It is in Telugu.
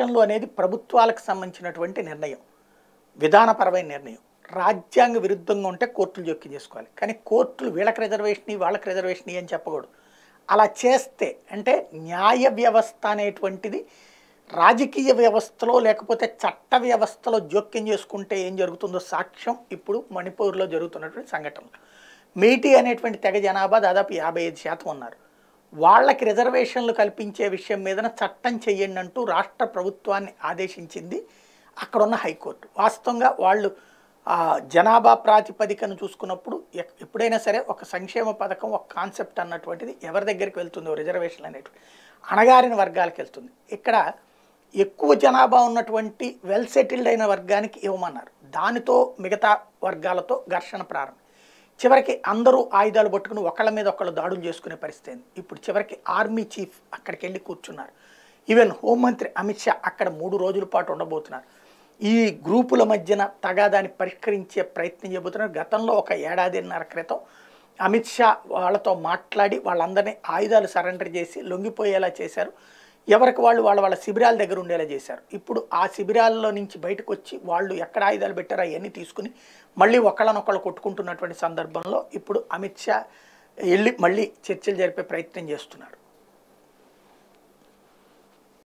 రాష్ట్రంలో అనేది ప్రభుత్వాలకు సంబంధించినటువంటి నిర్ణయం విధానపరమైన నిర్ణయం రాజ్యాంగ విరుద్ధంగా ఉంటే కోర్టులు జోక్యం చేసుకోవాలి కానీ కోర్టులు వీళ్ళకి రిజర్వేషన్ వాళ్ళకి రిజర్వేషన్ అని చెప్పకూడదు అలా చేస్తే అంటే న్యాయ వ్యవస్థ అనేటువంటిది రాజకీయ వ్యవస్థలో లేకపోతే చట్ట వ్యవస్థలో జోక్యం చేసుకుంటే ఏం జరుగుతుందో సాక్ష్యం ఇప్పుడు మణిపూర్లో జరుగుతున్నటువంటి సంఘటనలు మీటీ అనేటువంటి తెగ జనాభా దాదాపు యాభై ఐదు శాతం ఉన్నారు వాళ్ళకి రిజర్వేషన్లు కల్పించే విషయం మీదన చట్టం చెయ్యండి అంటూ రాష్ట్ర ప్రభుత్వాన్ని ఆదేశించింది అక్కడున్న హైకోర్టు వాస్తవంగా వాళ్ళు జనాభా ప్రాతిపదికను చూసుకున్నప్పుడు ఎప్పుడైనా సరే ఒక సంక్షేమ పథకం ఒక కాన్సెప్ట్ అన్నటువంటిది ఎవరి దగ్గరికి వెళ్తుంది రిజర్వేషన్ అనేటువంటి అణగారిన వర్గాలకు వెళ్తుంది ఇక్కడ ఎక్కువ జనాభా ఉన్నటువంటి వెల్ సెటిల్డ్ అయిన వర్గానికి ఇవ్వమన్నారు దానితో మిగతా వర్గాలతో ఘర్షణ ప్రారంభం చివరికి అందరూ ఆయుధాలు పట్టుకుని ఒకళ్ళ మీద ఒకళ్ళు దాడులు చేసుకునే పరిస్థితి ఇప్పుడు చివరికి ఆర్మీ చీఫ్ అక్కడికి వెళ్ళి కూర్చున్నారు ఈవెన్ హోంమంత్రి అమిత్ షా అక్కడ మూడు రోజుల పాటు ఉండబోతున్నారు ఈ గ్రూపుల మధ్యన తగాదాన్ని పరిష్కరించే ప్రయత్నం చేయబోతున్నారు గతంలో ఒక ఏడాదిన్నర క్రితం అమిత్ షా వాళ్ళతో మాట్లాడి వాళ్ళందరినీ ఆయుధాలు సరెండర్ చేసి లొంగిపోయేలా చేశారు ఎవరికి వాళ్ళు వాళ్ళ వాళ్ళ శిబిరాల దగ్గర ఉండేలా చేశారు ఇప్పుడు ఆ శిబిరాల్లో నుంచి బయటకు వచ్చి వాళ్ళు ఎక్కడ ఆయుధాలు పెట్టారో అవన్నీ తీసుకుని మళ్ళీ ఒకళ్ళనొకళ్ళు కొట్టుకుంటున్నటువంటి సందర్భంలో ఇప్పుడు అమిత్ షా వెళ్ళి మళ్ళీ చర్చలు జరిపే ప్రయత్నం చేస్తున్నారు